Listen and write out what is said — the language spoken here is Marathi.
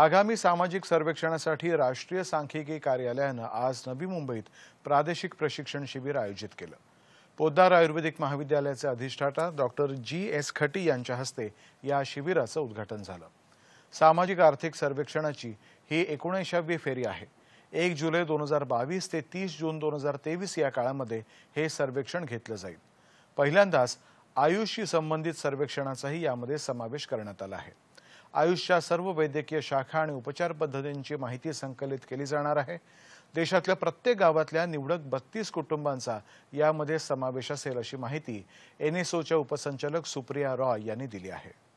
आगामी सामाजिक सर्वेक्षणासाठी राष्ट्रीय सांख्यिकी कार्यालयानं आज नवी मुंबईत प्रादेशिक प्रशिक्षण शिबिर आयोजित केलं पोद्दार आयुर्वेदिक महाविद्यालयाचे अधिष्ठाता डॉक्टर जी एस खटी यांच्या हस्ते या शिबिराचं उद्घाटन झालं सामाजिक आर्थिक सर्वेक्षणाची ही एकोणऐंशावी फेरी आहे एक जुलै दोन हजार बावीस ते तीस जून दोन हजार तेवीस या काळामध्ये हे सर्वेक्षण घेतलं जाईल पहिल्यांदाच आयुषशी संबंधित सर्वेक्षणाचाही यामध्ये समावेश करण्यात आला आहे आयुष्या सर्व वैद्यकीय शाखा आणि उपचार पद्धतींची माहिती संकलित केली जाणार आहे देशातल्या प्रत्येक गावातल्या निवडक बत्तीस कुटुंबांचा यामध्ये समावेश असेल अशी माहिती एनएसओच्या उपसंचालक सुप्रिया रॉय यांनी दिली आहे